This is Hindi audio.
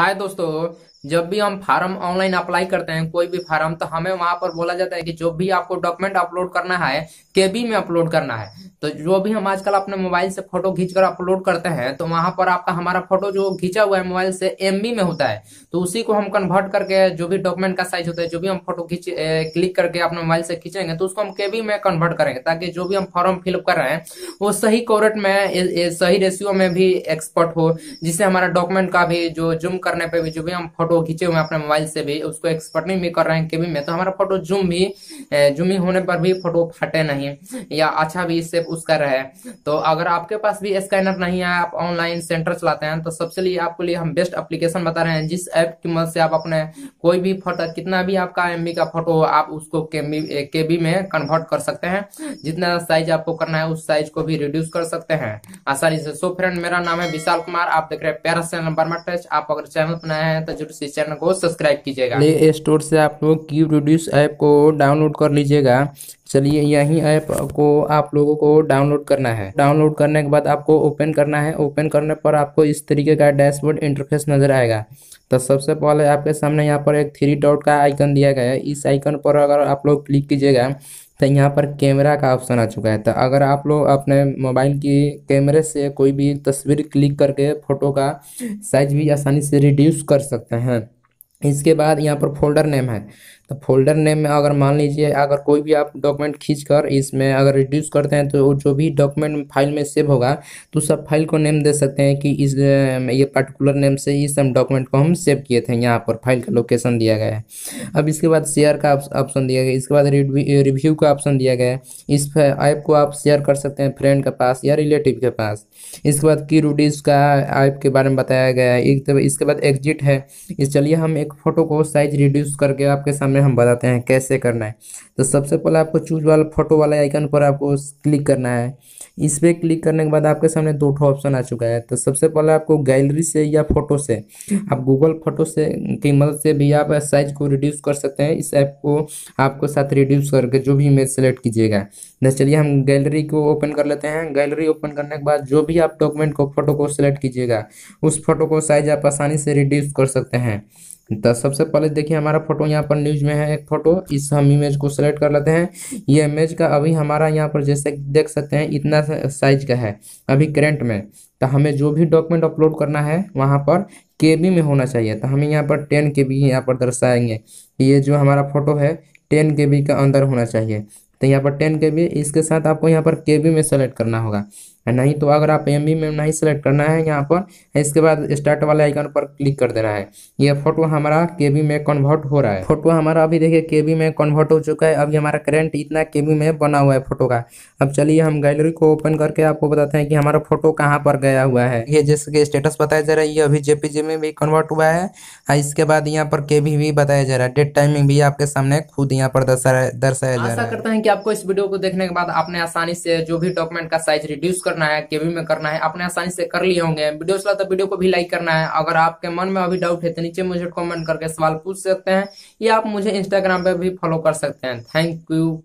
हाय दोस्तों जब भी हम फार्म ऑनलाइन अप्लाई करते हैं कोई भी फार्म तो हमें वहां पर बोला जाता है कि जो भी आपको डॉक्यूमेंट अपलोड करना है केबी में अपलोड करना है तो जो भी हम आजकल अपने मोबाइल से फोटो खींचकर अपलोड करते हैं तो वहां पर आपका हमारा फोटो जो खींचा हुआ है मोबाइल से एमबी में होता है तो उसी को हम कन्वर्ट करके जो भी डॉक्यूमेंट का साइज होता है जो भी हम फोटो खींच क्लिक करके अपने मोबाइल से खींचेंगे तो उसको हम केबी में कन्वर्ट करेंगे ताकि जो भी हम फॉर्म फिलअप कर रहे हैं वो सही कोरेट में ए, ए, सही रेशियो में भी एक्सपर्ट हो जिससे हमारा डॉक्यूमेंट का भी जो जूम करने पर भी जो भी हम फोटो खींचे हुए हैं अपने मोबाइल से भी उसको एक्सपर्टिंग भी कर रहे हैं केबी में तो हमारा फोटो जूम भी जूम होने पर भी फोटो फटे नहीं या अच्छा भी इससे उसका रहे तो अगर आपके पास भी स्कैनर नहीं है आप ऑनलाइन सेंटर चलाते हैं तो सबसे लिए आपके लिए हम बेस्ट एप्लीकेशन बता रहे हैं जिस ऐप की मदद से आप अपने कोई भी फोटो कितना भी आपका एम का फोटो हो आप उसको के बी में कन्वर्ट कर सकते हैं जितना साइज आपको करना है उस साइज को भी रिड्यूस कर सकते हैं आसानी से सो फ्रेंड मेरा नाम है विशाल कुमार आप देख रहे हैं प्यारा चैनल बर्मा आप अगर चैनल बनाए हैं तो जरूर इस चैनल को सब्सक्राइब कीजिएगा प्ले स्टोर से आप लोग क्यू रिड्यूस ऐप को डाउनलोड कर लीजिएगा चलिए यही ऐप को आप लोगों को डाउनलोड करना है डाउनलोड करने के बाद आपको ओपन करना है ओपन करने पर आपको इस तरीके का डैशबोर्ड इंटरफेस नजर आएगा तो सबसे पहले आपके सामने यहाँ पर एक थ्री डॉट का आइकन दिया गया है इस आइकन पर अगर आप लोग क्लिक कीजिएगा तो यहाँ पर कैमरा का ऑप्शन आ चुका है तो अगर आप लोग अपने मोबाइल की कैमरे से कोई भी तस्वीर क्लिक करके फ़ोटो का साइज भी आसानी से रिड्यूस कर सकते हैं इसके बाद यहाँ पर फोल्डर नेम है तो फोल्डर नेम में अगर मान लीजिए अगर कोई भी आप डॉक्यूमेंट खींच कर इसमें अगर रिड्यूस करते हैं तो जो भी डॉक्यूमेंट फाइल में सेव होगा तो सब फाइल को नेम दे सकते हैं कि इस ये पर्टिकुलर नेम से इस हम डॉक्यूमेंट को हम सेव किए थे यहाँ पर फाइल का लोकेशन दिया गया है अब इसके बाद शेयर का ऑप्शन दिया गया इसके बाद रिव्यू का ऑप्शन दिया गया है इस ऐप को आप शेयर कर सकते हैं फ्रेंड के पास या रिलेटिव के पास इसके बाद की रूडीज का ऐप के बारे में बताया गया है तो इसके बाद एग्जिट है इस चलिए हम एक फ़ोटो को साइज रिड्यूस करके आपके सामने में हम बताते हैं कैसे करना है तो सबसे पहले आपको चूज वाला फोटो वाला आइकन पर आपको क्लिक करना है इस पर क्लिक करने के बाद आपके सामने दो ठो ऑप्शन आ चुका है तो सबसे पहले आपको गैलरी से या फोटो से आप गूगल फोटो से की मदद से भी आप साइज को रिड्यूस कर सकते हैं इस ऐप को आपको साथ रिड्यूस करके जो भी इमेज सेलेक्ट कीजिएगा ना तो चलिए हम गैलरी को ओपन कर लेते हैं गैलरी ओपन करने के बाद जो भी आप डॉक्यूमेंट को फोटो को सिलेक्ट कीजिएगा उस फोटो को साइज आप आसानी से रिड्यूस कर सकते हैं तो सबसे पहले देखिए हमारा फोटो यहाँ पर न्यूज में है एक फोटो इस हम इमेज को सेलेक्ट कर लेते हैं ये इमेज का अभी हमारा यहाँ पर जैसे देख सकते हैं इतना साइज का है अभी करेंट में तो हमें जो भी डॉक्यूमेंट अपलोड करना है वहाँ पर के में होना चाहिए तो हमें यहाँ पर टेन के बी यहाँ पर दर्शाएंगे ये जो हमारा फोटो है टेन के बी का अंदर होना चाहिए तो यहाँ पर टेन के बी इसके साथ आपको यहाँ पर के बी में सेलेक्ट करना होगा नहीं तो अगर आप एम में नहीं सेलेक्ट करना है यहाँ पर इसके बाद स्टार्ट वाले आइकन पर क्लिक कर देना है ये फोटो हमारा के में कन्वर्ट हो रहा है फोटो हमारा अभी देखिए के में कन्वर्ट हो चुका है अभी हमारा करेंट इतना के में बना हुआ है फोटो का अब चलिए हम गैलरी को ओपन करके आपको बताते हैं कि हमारा फोटो कहाँ पर गया हुआ है ये जैसे कि स्टेटस बताया जा रहा है ये अभी जेपीजी में भी कन्वर्ट हुआ है हाँ, इसके बाद यहाँ पर के भी बताया जा रहा है डेट टाइमिंग भी आपके सामने खुद यहाँ पर दर्शाया जा रहा है आशा करते हैं कि आपको इस वीडियो को देखने के बाद आपने आसानी से जो भी डॉक्यूमेंट का साइज रिड्यूस कर करना है केवी में करना है आपने आसानी से कर लिए होंगे वीडियो चला अच्छा तो वीडियो को भी लाइक करना है अगर आपके मन में अभी डाउट है तो नीचे मुझे कमेंट करके सवाल पूछ सकते हैं या आप मुझे इंस्टाग्राम पे भी फॉलो कर सकते हैं थैंक यू